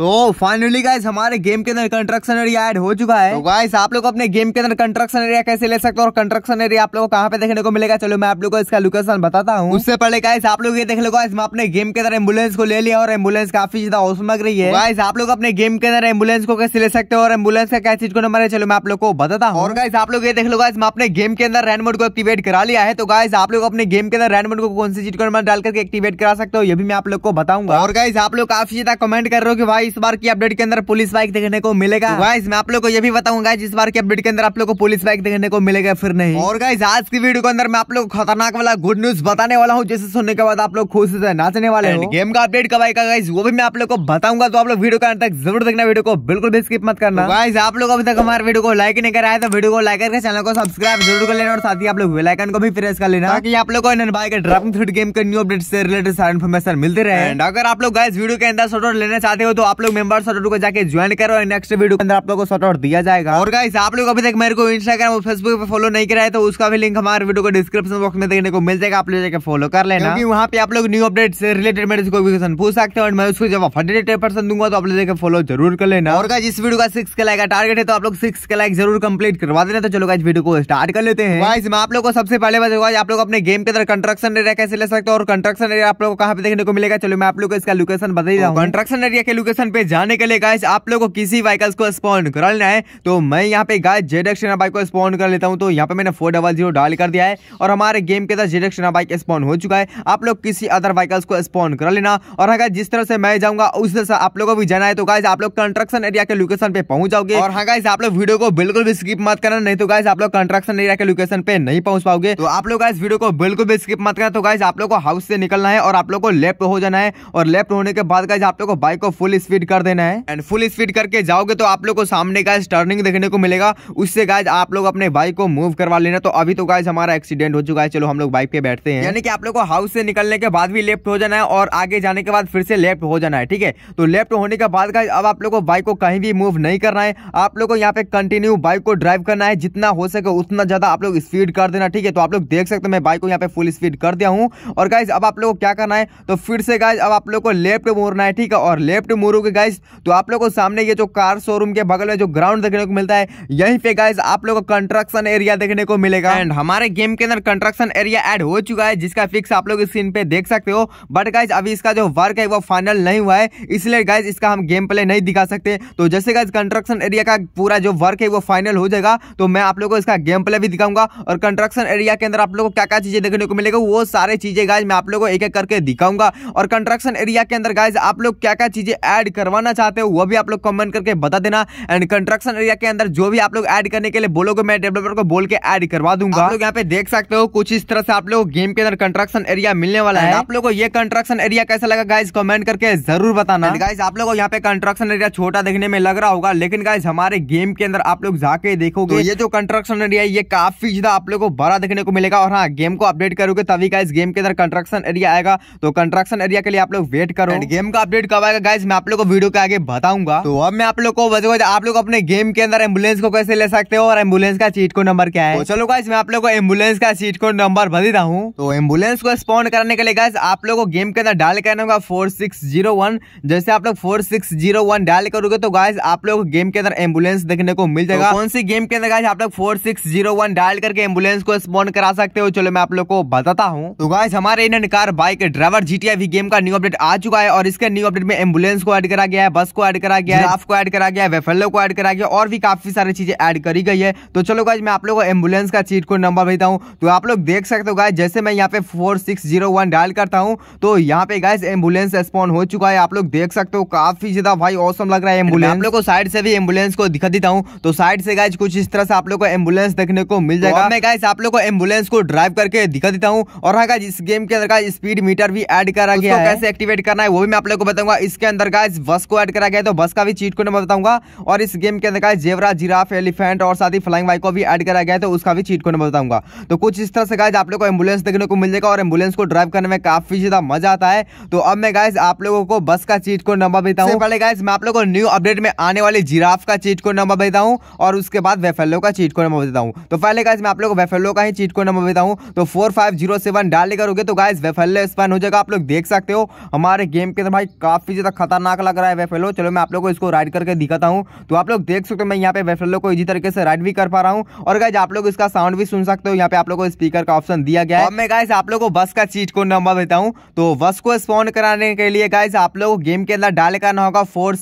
तो finally guys हमारे game के अंदर कंस्ट्रक्शन एरिया ऐड हो चुका है तो गाइस आप लोग अपने गेम के अंदर कंस्ट्रक्शन एरिया कैसे ले सकते हो और कंस्ट्रक्शन एरिया आप लोगों को कहाँ पे देखने को मिलेगा चलो मैं आप लोगों को इसका लोकेशन बताता हूँ उससे पहले गाइस आप लोग ये देख लो गाइस मैं अपने गेम के अंदर एम्बुलेंस को ले लिया और एम्बुलेंस काफी ज्यादा औसम रही है गाइस तो आप लोग अपने गेम के अंदर एम्बुलेंस को कैसे ले सकते हो और एम्बुलेंस का क्या चीज को नंबर है चलो मैं आप लोग को बताता हूँ और गाइस आप लोग ये देख लो गाइस मैं अपने गेम के अंदर रैन मोड को एक्टिवेट करा लिया है तो गाइस आप लोग अपने गेम के अंदर रैन मोड को कौन सी चीज को नंबर डाल करके एक्टिवेट करा सकते हो ये भी मैं आप लोग को बताऊंगा और गाइस आप लोग काफी ज्यादा कमेंट कर रहे हो कि भाई इस बार की अपडेट के अंदर पुलिस बाइक देखने को मिलेगा गाइस मैं आप लोग को ये भी बताऊंगा इस बार की अपडेट के अंदर आप लोग को पुलिस बाइक देखने को मिलेगा फिर नहीं और गाइस आज की वीडियो के अंदर मैं आप लोग को खतरनाक वाला गुड न्यूज बताने वाला हूँ जिसे सुनने के बाद आप लोग खुश से नाचने वाले हो गेम का अपडेट कब आएगा गाइस वो भी मैं आप लोग को बताऊंगा तो आप लोग वीडियो का अंत तक जरूर देखना वीडियो को बिल्कुल भी स्किप मत करना तो गाइस आप लोग अभी तक हमारे वीडियो को लाइक नहीं कराया तो वीडियो को लाइक करके चैनल को सब्सक्राइब जरूर कर लेना और साथ ही आप लोग वेलाइकन को भी प्रेस कर लेना ताकि आप लोगों को भाई के ड्रॉपिंग थ्रेड गेम के न्यू अपडेट से रिलेटेड सारी इन्फॉर्मेशन मिलते रहे अगर आप लोग गाइस वीडियो के अंदर शॉर्ट लेना चाहते हो तो आप आप लोग मेंबर सॉर्ट को जाके ज्वाइन करो और नेक्स्ट वीडियो के अंदर आप लोग को सॉर्ट आउट दिया जाएगा और गाइस आप लोग अभी तक मेरे को इंस्टाग्राम और फेसबुक पे फॉलो नहीं कराए तो उसका भी लिंक हमारे वीडियो को डिस्क्रिप्शन बॉक्स में देखने को मिल जाएगा आप लोग जाकर फॉलो कर लेना क्योंकि वहाँ पे आप लोग न्यू अपडेट से रिलेटेड मेरे को क्वेश्चन पूछ सकते हैं और मैं उसको जवाब हंड्रेड परसेंट दूंगा तो आप लोग जाकर फॉलो जरूर कर लेना और गाइस इस वीडियो का सिक्स का लाइक का टारगेट है तो आप लोग सिक्स का लाइक जरूर कंप्लीट करवा देना तो चलो गाइस वीडियो को स्टार्ट कर लेते हैं गाइस मैं आप लोग को सबसे पहले बताऊंगा आप लोग अपने गेम के अंदर कंस्ट्रक्शन एरिया कैसे ले सकते हो और कंस्ट्रक्शन एरिया आप लोग को कहाँ पे देखने को मिलेगा चलो मैं आप लोग को इसका लोकेशन बता कंस्ट्रक्शन एरिया के लोकेशन ऑप्शन पे जाने के लिए गाइस आप लोगों को किसी व्हीकल्स को स्पॉन कर लेना है तो मैं यहाँ पे गाइस जेड एक्सना बाइक को स्पॉन कर लेता हूँ तो यहाँ पे मैंने फोर डबल जीरो डाल कर दिया है और हमारे गेम के अंदर जेड एक्सना बाइक स्पॉन हो चुका है आप लोग किसी अदर व्हीकल्स को स्पॉन कर लेना और अगर हाँ, जिस तरह से मैं जाऊँगा उस तरह से आप लोगों को भी जाना है तो गाइज आप लोग कंस्ट्रक्शन एरिया के लोकेशन पे पहुंच जाओगे और हाँ गाइज आप लोग वीडियो को बिल्कुल भी स्किप मत करना नहीं तो गाइज आप लोग कंस्ट्रक्शन एरिया के लोकेशन पे नहीं पहुंच पाओगे तो आप लोग गाइज वीडियो को बिल्कुल भी स्किप मत करना तो गाइज आप लोग को हाउस से निकलना है और आप लोग को लेफ्ट हो जाना है और लेफ्ट होने के बाद गाइज आप लोग को बाइक को फुल स्पीड स्पीड कर देना है एंड फुल स्पीड करके जाओगे तो आप लोग को सामने गाइज टर्निंग देखने को मिलेगा उससे गाइज आप लोग अपने बाइक को मूव करवा लेना तो अभी तो गाइज हमारा एक्सीडेंट हो चुका है चलो हम लोग बाइक पे बैठते हैं यानी कि आप लोग को हाउस से निकलने के बाद भी लेफ्ट हो जाना है और आगे जाने के बाद फिर से लेफ्ट हो जाना है ठीक है तो लेफ्ट होने के बाद गाइज अब आप लोग को बाइक को कहीं भी मूव नहीं करना है आप लोग को यहाँ पे कंटिन्यू बाइक को ड्राइव करना है जितना हो सके उतना ज्यादा आप लोग स्पीड कर देना ठीक है तो आप लोग देख सकते मैं बाइक को यहाँ पे फुल स्पीड कर दिया हूँ और गाइज अब आप लोग को क्या करना है तो फिर से गाइज अब आप लोग को लेफ्ट मोड़ना है ठीक है और लेफ्ट मोड़ोगे होंगे गाइस तो आप लोगों को सामने ये जो कार शोरूम के बगल में जो ग्राउंड देखने को मिलता है यहीं पे गाइस आप लोगों को कंस्ट्रक्शन एरिया देखने को मिलेगा एंड हमारे गेम के अंदर कंस्ट्रक्शन एरिया एड हो चुका है जिसका फिक्स आप लोग स्क्रीन पे देख सकते हो बट गाइज अभी इसका जो वर्क है वो फाइनल नहीं हुआ है इसलिए गाइज इसका हम गेम प्ले नहीं दिखा सकते तो जैसे गाइज कंस्ट्रक्शन एरिया का पूरा जो वर्क है वो फाइनल हो जाएगा तो मैं आप लोग को इसका गेम प्ले भी दिखाऊंगा और कंस्ट्रक्शन एरिया के अंदर आप लोग को क्या क्या चीजें देखने को मिलेगा वो सारे चीजें गाइज मैं आप लोग को एक एक करके दिखाऊंगा और कंस्ट्रक्शन एरिया के अंदर गाइज आप लोग क्या क्या चीजें ऐड ऐड करवाना चाहते हो वो भी आप लोग कमेंट करके बता देना एंड कंस्ट्रक्शन एरिया के अंदर जो भी आप लोग ऐड करने के लिए बोलोगे मैं डेवलपर को बोल के ऐड करवा दूंगा यहाँ पे देख सकते हो कुछ इस तरह से आप लोग गेम के अंदर कंस्ट्रक्शन एरिया मिलने वाला है आप लोगों को ये कंस्ट्रक्शन एरिया कैसा लगा गाइज कमेंट करके जरूर बताना गाइज आप लोगों को यहाँ पे कंस्ट्रक्शन एरिया छोटा देखने में लग रहा होगा लेकिन गाइज हमारे गेम के अंदर आप लोग जाके देखोगे तो ये जो कंस्ट्रक्शन एरिया ये काफी ज्यादा आप लोग को बड़ा देखने को मिलेगा और हाँ गेम को अपडेट करोगे तभी गाइज गेम के अंदर कंस्ट्रक्शन एरिया आएगा तो कंस्ट्रक्शन एरिया के लिए आप लोग वेट करो गेम का अपडेट कब आएगा गाइज मैं आप लोग लोग को वीडियो के आगे बताऊंगा तो अब मैं आप लोग को बताऊंगा आप लोग अपने गेम के अंदर एम्बुलेंस को कैसे ले सकते हो और एम्बुलेंस का चीट कोड नंबर क्या है तो चलो गाइस मैं आप लोग को एम्बुलेंस का चीट कोड नंबर भर देता हूँ तो एम्बुलेंस को स्पॉन्ड करने के लिए गाइस आप लोग को गेम के अंदर डायल करना होगा फोर सिक्स जीरो वन जैसे आप लोग four six zero one dial करोगे तो गाइस आप लोग गेम के अंदर एम्बुलेंस देखने को मिल जाएगा तो कौन सी गेम के अंदर गाइस आप लोग four six zero one dial करके एम्बुलेंस को स्पॉन्ड करा सकते हो चलो मैं आप लोग को बताता हूँ तो गाइस हमारे Indian car bike driver GTI game का न्यू अपडेट आ चुका है और इसके न्यू अपडेट में एम्बुलेंस को ऐड करा गया है बस को ऐड करा गया है को ऐड करा गया है वेफेलो को ऐड करा गया और भी काफी सारी चीजें ऐड करी गई है तो चलो गाइज मैं आप लोग को एम्बुलेंस का चीट को नंबर भेजता हूँ तो आप लोग देख सकते हो गाय जैसे मैं यहाँ पे four six zero one dial करता हूँ तो यहाँ पे गाइज एम्बुलेंस स्पॉन हो चुका है आप लोग देख सकते हो काफी ज्यादा भाई औसम लग रहा है एम्बुलेंस आप लोग को साइड से भी एम्बुलेंस को दिखा देता हूँ तो साइड से गाइज कुछ इस तरह से आप लोग को एम्बुलेंस देखने को मिल तो जाएगा मैं गाइज आप लोग को एम्बुलेंस को ड्राइव करके दिखा देता हूँ और हाँ गाइज इस गेम के अंदर स्पीड मीटर भी एड करा गया कैसे एक्टिवेट करना है वो भी मैं आप लोग को बताऊंगा इसके अंदर गाइज गाइज बस को ऐड करा गया तो बस का भी चीट को मैं बताऊंगा और इस गेम के अंदर गाइज जेवरा जिराफ एलिफेंट और साथ ही फ्लाइंग बाइक को भी ऐड करा गया तो उसका भी चीट को मैं बताऊंगा तो कुछ इस तरह से गाइज आप लोग को एम्बुलेंस देखने को मिल जाएगा और एम्बुलेंस को ड्राइव करने में काफी ज्यादा मजा आता है तो अब मैं गाइज आप लोगों को बस का चीट को नंबर भेजता हूँ पहले गाइज मैं आप लोगों को न्यू अपडेट में आने वाली जिराफ का चीट को नंबर भेजता हूँ और उसके बाद वेफेलो का चीट को नंबर बताता हूँ तो पहले गाइज मैं आप लोग को वेफेलो का ही चीट को नंबर बताता हूँ तो फोर फाइव जीरो सेवन डाल करोगे तो गाइज वेफेलो स्पैन हो जाएगा आप लोग देख सकते हो हमारे गेम के अंदर भाई काफी ज्यादा खतरनाक लग रहा है वेफेलो चलो मैं आप लोग को इसको राइड करके दिखाता हूँ तो आप लोग देख सकते हो मैं यहाँ पे वेफेलो को इजी तरीके से राइड भी कर पा रहा हूँ और गाइज आप लोग इसका साउंड भी सुन सकते हो यहाँ पे आप लोग को स्पीकर का ऑप्शन दिया गया है मैं गाइज आप लोग को बस का चीट को नंबर देता हूँ तो बस को स्पॉन्ड कराने के लिए गाइज आप लोग गेम के अंदर डाल करना होगा फोर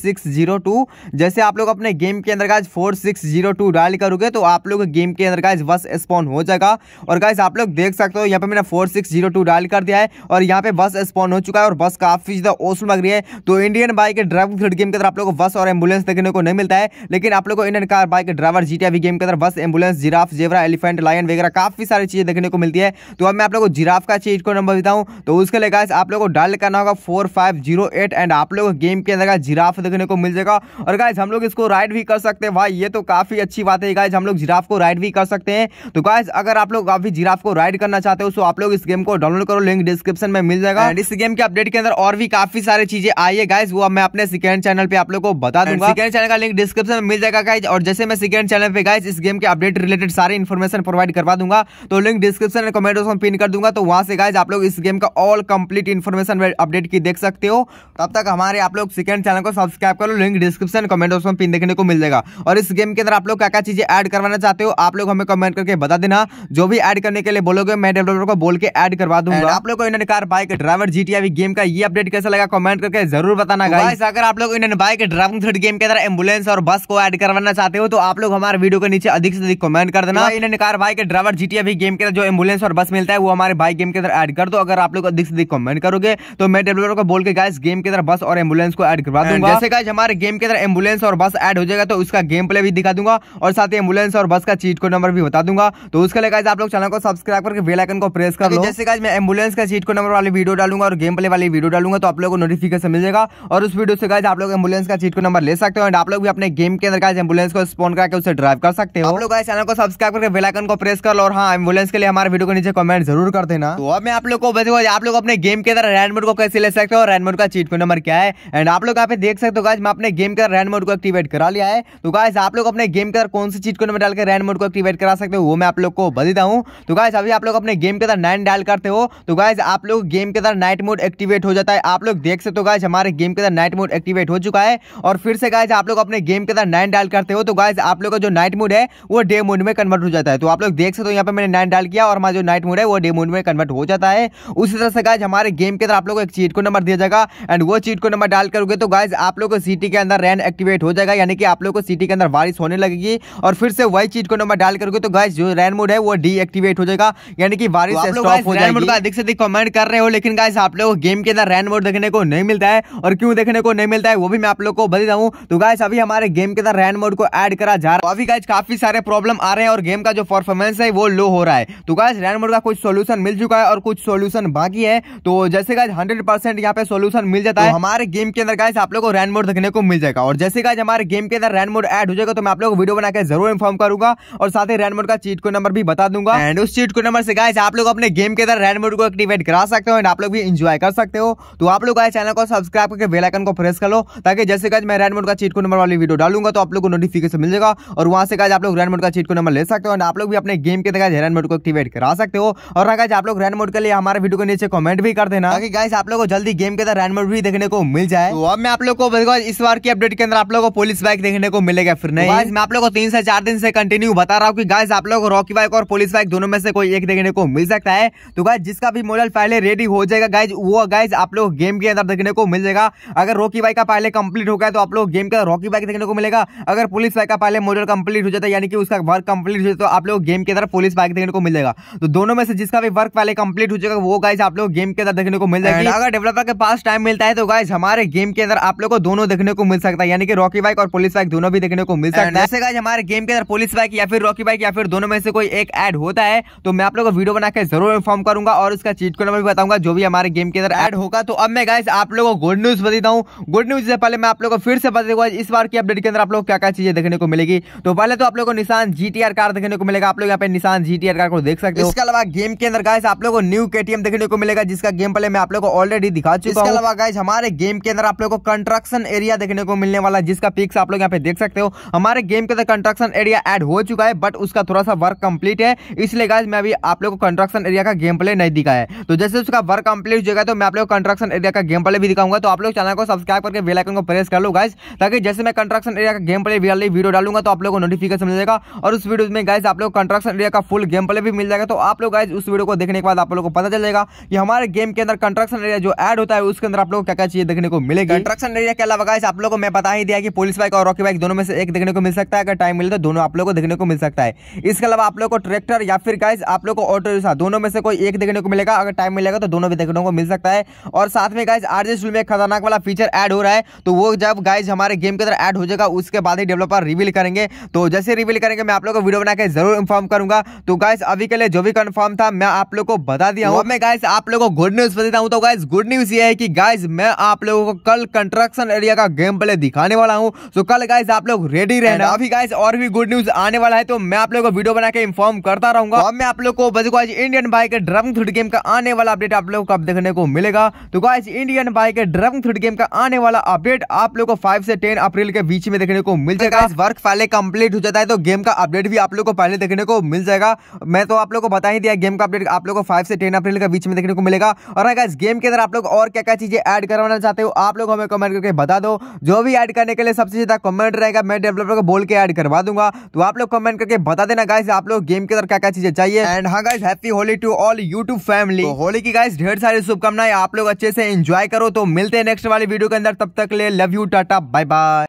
जैसे आप लोग अपने गेम के अंदर गाइज फोर डाल करोगे तो आप लोग गेम के अंदर गाइज बस स्पॉन्ड हो जाएगा और गाइज आप लोग देख सकते हो यहाँ पे मैंने फोर डाल कर दिया है और यहाँ पे बस स्पॉन्ड हो चुका है और बस काफी ज्यादा ओसल लग रही है तो इंडियन बाइक बाइक के ड्राइविंग फ्लूड गेम के अंदर आप लोगों को बस और एम्बुलेंस देखने को नहीं मिलता है लेकिन आप लोगों को Indian car bike driver G game के अंदर बस ambulance giraffe zebra elephant lion वगैरह काफी सारी चीजें देखने को मिलती है तो अब मैं आप लोगों को जिराफ का चीज को नंबर बताऊँ तो उसके लिए गाइस आप लोग को डायल करना होगा four five zero eight and आप लोग को गेम के अंदर जिराफ देखने को मिल जाएगा और गाइज हम लोग इसको राइड भी कर सकते हैं भाई ये तो काफी अच्छी बात है गाइज हम लोग जिराफ को राइड भी कर सकते हैं तो गाइज अगर आप लोग अभी जिराफ को राइड करना चाहते हो तो आप लोग इस गेम को डाउनलोड करो लिंक डिस्क्रिप्शन में मिल जाएगा इस गेम के अपडेट के अंदर और भी काफी सारी चीजें आई है गाइज वो मैं मैं अपने सेकेंड चैनल पे आप लोगों को बता दूंगा सेकेंड चैनल का लिंक डिस्क्रिप्शन में मिल जाएगा गाइज और जैसे मैं सेकेंड चैनल पे गाइज इस गेम के अपडेट रिलेटेड सारी इन्फॉर्मेशन प्रोवाइड करवा दूंगा तो link description and comment box में पिन कर दूंगा तो वहां से गाइज आप लोग इस गेम का ऑल कंप्लीट इन्फॉर्मेशन अपडेट की देख सकते हो तब तक हमारे आप लोग सेकेंड चैनल को सब्सक्राइब करो लिंक डिस्क्रिप्शन कमेंट बॉक्स में पिन देखने को मिल जाएगा और इस गेम के अंदर आप लोग क्या क्या चीजें ऐड करवाना चाहते हो आप लोग हमें कमेंट करके बता देना जो भी ऐड करने के लिए बोलोगे मैं डेवलपर को बोल के ऐड करवा दूंगा आप लोग को car bike driver GTI game का ये अपडेट कैसा लगा कमेंट करके जरूर बताना गाइस तो गाइस अगर आप लोग Indian bike driving thread game के अंदर एम्बुलेंस और बस को ऐड करवाना चाहते हो तो आप लोग हमारे वीडियो के नीचे अधिक से अधिक कमेंट कर देना Indian car bike driver GTA game के अंदर जो एम्बुलेंस और बस मिलता है वो हमारे बाइक गेम के अंदर ऐड कर दो अगर आप लोग अधिक से अधिक कमेंट करोगे तो मैं डेवलपर को बोल के गाइस गेम के अंदर बस और एम्बुलेंस को एड करवा दूंगा जैसे गाइस हमारे गेम के अंदर एम्बुलेंस और बस एड हो जाएगा तो उसका गेम प्ले भी दिखा दूंगा और साथ ही एम्बुलेंस और बस का चीट को नंबर भी बता दूंगा तो उसके लिए गाइस आप लोग चैनल को सब्सक्राइब करके बेल आइकन को प्रेस कर लो जैसे गाइस मैं एम्बुलेंस का चीट को नंबर वाली वीडियो डालूंगा और गेम प्ले वाली वीडियो डालूंगा तो आप लोग को नोटिफिकेशन मिल जाएगा और उस वीडियो से गाइस आप लोग एम्बुलेंस का चीट को नंबर ले सकते हो एंड आप लोग भी अपने गेम के अंदर गाइस एम्बुलेंस को स्पॉन करके उसे ड्राइव कर सकते हो आप लोग गाइस चैनल को सब्सक्राइब करके बेल आइकन को प्रेस कर लो और हाँ एम्बुलेंस के लिए हमारे वीडियो को नीचे कमेंट जरूर कर देना तो अब मैं आप लोग को बताऊंगा आप लोग अपने गेम के अंदर रैंड मोड को कैसे ले सकते हो रैंड मोड का चीट को नंबर क्या है एंड आप लोग यहाँ पे देख सकते हो गाइज मैं अपने गेम का रैंड मोड को एक्टिवेट करा लिया है तो गाइज आप लोग अपने गेम के अंदर कौन सी चीट को नंबर डाल के रैंड मोड को एक्टिवेट करा सकते हो वो मैं आप लोग को बताता हूँ तो गाइज अभी आप लोग अपने गेम के अंदर नाइन डायल करते हो तो गाइज आप लोग गेम के अंदर नाइट मोड एक्टिवेट हो जाता है आप लोग देख सकते हो गाइज हमारे गेम के अंदर नाइट मोड एक्टिवेट हो चुका है और फिर से गाइज आप लोग अपने गेम के अंदर नाइन डायल करते हो तो गाइज आप लोग का जो नाइट मोड है वो डे मोड में कन्वर्ट हो जाता है तो आप लोग देख सकते हो यहाँ पर मैंने नाइन डायल किया और हमारा जो नाइट मोड है वो डे मोड में कन्वर्ट हो जाता है उसी तरह से गाइज हमारे गेम के अंदर आप लोग एक चीट को नंबर दिया जाएगा एंड वो चीट को नंबर डायल करोगे तो गाइज आप लोग को सिटी के अंदर रैन एक्टिवेट हो जाएगा यानी कि आप लोग को सिटी के अंदर बारिश होने लगेगी और फिर से वही चीट को नंबर डायल करोगे तो गाइज जो रैन मोड है वो डीएक्टिवेट हो जाएगा यानी कि बारिश स्टॉप तो हो जाएगी कमेंट कर रहे हो लेकिन गाइज आप लोग गेम के अंदर रैन मोड देखने को नहीं मिलता है और क्यों देखने देखने को नहीं मिलता है वो भी मैं आप लोग को बता दूँ तो गाइस अभी हमारे गेम के अंदर रैन मोड को एड करा जा रहा है अभी गाइस काफी सारे प्रॉब्लम आ रहे हैं और गेम का जो परफॉर्मेंस है वो लो हो रहा है तो गाइस रैन मोड का कुछ सोल्यूशन मिल चुका है और कुछ सोल्यूशन बाकी है तो जैसे गाइज हंड्रेड परसेंट पे सोल्यूशन मिल जाता है तो हमारे गेम के अंदर गाइस आप लोग को रैन मोड देखने को मिल जाएगा और जैसे गाइज हमारे गेम के अंदर रैन मोड एड हो जाएगा तो मैं आप लोग को वीडियो बनाकर जरूर इन्फॉर्म करूंगा और साथ ही रैन मोड का चीट को नंबर भी बता दूंगा एंड उस चीट को नंबर से गाइस आप लोग अपने गेम के अंदर रैन मोड को एक्टिवेट करा सकते हो एंड आप लोग भी इंजॉय कर सकते हो तो आप लोग चैनल को सब्सक्राइब करके बेलाइकन को प्रेस कर लो ताकि जैसे कहा मैं रेड मोड का चीट को नंबर वाली वीडियो डालूंगा तो आप लोग को नोटिफिकेशन मिल जाएगा और वहां से गाइज आप लोग रेड मोड का चीट को नंबर ले सकते हो और आप लोग भी अपने गेम के तहत रेड मोड को एक्टिवेट करा सकते हो और अगर हाँ आप लोग रेड मोड के लिए हमारे वीडियो के नीचे कमेंट भी कर देना ताकि गाइस आप लोग को जल्दी गेम के तहत रेड मोड भी देखने को मिल जाए तो अब मैं आप लोग को इस बार की अपडेट के अंदर आप लोग को पुलिस बाइक देखने को मिलेगा फिर नहीं मैं आप लोग को तीन से चार दिन से कंटिन्यू बता रहा हूँ की गाइस आप लोग रॉकी बाइक और पुलिस बाइक दोनों में से कोई एक देखने को मिल सकता है तो गाइज जिसका भी मॉडल पहले रेडी हो जाएगा गाइज वो गाइज आप लोग गेम के अंदर देखने को मिल जाएगा अगर अगर रॉकी भाई का पहले कंप्लीट हो गया तो आप लोग गेम का रॉकी बाइक देखने को मिलेगा अगर पुलिस बाइक का पहले मॉडल कंप्लीट हो जाता है यानी कि उसका वर्क कंप्लीट हो जाए तो आप लोग गेम के अंदर पुलिस बाइक देखने को मिलेगा तो दोनों में से जिसका भी वर्क पहले कंप्लीट हो जाएगा वो गाइज आप लोग गेम के अंदर देखने को मिल जाएगी अगर डेवलपर के पास टाइम मिलता है तो गाइज हमारे गेम के अंदर आप लोग को दोनों देखने को मिल सकता है यानी कि रॉकी बाइक और पुलिस बाइक दोनों भी देखने को मिल सकता है गाइज हमारे गेम के अंदर पुलिस बाइक या फिर रॉकी बाइक या फिर दोनों में से कोई एक एड होता है तो मैं आप लोग को वीडियो बनाकर जरूर इन्फॉर्म करूंगा और उसका चीट को नंबर भी बताऊंगा जो भी हमारे गेम के अंदर एड होगा तो अब मैं गाइज आप लोगों को गुड न्यूज बताता हूँ गुड न्यूज से पहले मैं आप लोगों को फिर से बता दूंगा इस बार की अपडेट के अंदर आप लोग क्या क्या चीजें देखने को मिलेगी तो पहले तो आप लोगों को निशान जी कार देखने को मिलेगा आप लोग यहाँ पे निशान जी कार को देख सकते हो इसके अलावा गेम के अंदर गाइस आप लोगों को न्यू के देखने को मिलेगा जिसका गेम पहले मैं आप लोग को ऑलरेडी दिखा चुका इसके अलावा गाइस हमारे गेम के अंदर आप लोग को कंस्ट्रक्शन एरिया देखने को मिलने वाला जिसका पिक्स आप लोग यहाँ पे देख सकते हो हमारे गेम के अंदर कंस्ट्रक्शन एरिया एड हो चुका है बट उसका थोड़ा सा वर्क कंप्लीट है इसलिए गाइज मैं अभी आप लोग को कंस्ट्रक्शन एरिया का गेम प्ले नहीं दिखा है तो जैसे उसका वर्क कंप्लीट हो जाएगा तो मैं आप लोग कंस्ट्रक्शन एरिया का गेम प्ले भी दिखाऊंगा तो आप लोग चैनल को सब्सक्राइब करके बेल आइकन को प्रेस कर लो गाइस ताकि जैसे मैं कंस्ट्रक्शन एरिया का गेम प्ले वाली वीडियो डालूंगा तो आप लोगों को नोटिफिकेशन मिल जाएगा और उस वीडियो में गाइस आप लोग कंस्ट्रक्शन एरिया का फुल गेम प्ले भी मिल जाएगा तो आप लोग गाइज उस वीडियो को देखने के बाद आप लोगों को पता चलेगा कि हमारे गेम के अंदर कंस्ट्रक्शन एरिया जो एड होता है उसके अंदर आप लोग क्या क्या चीज देखने को मिलेगा कंस्ट्रक्शन एरिया के अलावा गाइस आप लोगों को मैं बता ही दिया कि पुलिस बाइक और रॉकी बाइक दोनों में से एक देखने को मिल सकता है अगर टाइम मिले तो दोनों आप लोग को देखने को मिल सकता है इसके अलावा आप लोग को ट्रैक्टर या फिर गाइस आप लोग को ऑटो रिक्शा हाँ, दोनों में से कोई एक देखने को मिलेगा अगर टाइम मिलेगा तो दोनों भी देखने को मिल सकता है और साथ में गाइस आरजे में खतरनाक वाला फीचर फीचर ऐड हो रहा है तो वो जब गाइज हमारे गेम के अंदर ऐड हो जाएगा उसके बाद ही डेवलपर रिवील करेंगे तो जैसे रिवील करेंगे मैं आप लोग को वीडियो बनाकर जरूर इन्फॉर्म करूंगा तो गाइस अभी के लिए जो भी कन्फर्म था मैं आप लोग को बता दिया हूँ तो मैं गाइस आप लोग को गुड न्यूज देता हूँ तो गाइज गुड न्यूज ये है कि गाइज मैं आप लोगों को कल कंस्ट्रक्शन एरिया का गेम प्ले दिखाने वाला हूँ तो कल गाइज आप लोग रेडी रहना अभी गाइज और भी गुड न्यूज आने वाला है तो मैं आप लोग को वीडियो बनाकर इन्फॉर्म करता रहूंगा और तो मैं आप लोग को बजको आज इंडियन बाइक के ड्रम थ्रूड गेम का आने वाला अपडेट आप लोग को अब देखने को मिलेगा तो गाइज इंडियन बाइक के ड्रम थ्रूड गेम का का आने वाला अपडेट आप लोग को फाइव से टेन अप्रैल के बीच में देखने को मिल जाएगा वर्क पहले कंप्लीट हो जाता है तो गेम का अपडेट भी आप लोग को पहले देखने को मिल जाएगा मैं तो आप लोग को बता ही दिया गेम का अपडेट आप लोग को फाइव से टेन अप्रैल के बीच में देखने को मिलेगा और अगर इस गेम के अंदर आप लोग और क्या क्या चीजें ऐड करवाना चाहते हो आप लोग हमें कमेंट करके बता दो जो भी ऐड करने के लिए सबसे ज्यादा कमेंट रहेगा मैं डेवलपर को बोल के ऐड करवा दूंगा तो आप लोग कमेंट करके बता देना गाइस आप लोग गेम के अंदर क्या क्या चीजें चाहिए एंड हाँ guys happy Holi to all YouTube family Holi की गाइस ढेर सारी शुभकामनाएं आप लोग अच्छे से एंजॉय करो तो मिलते हैं नेक्स्ट वाली वीडियो के अंदर तब तक ले love you tata bye bye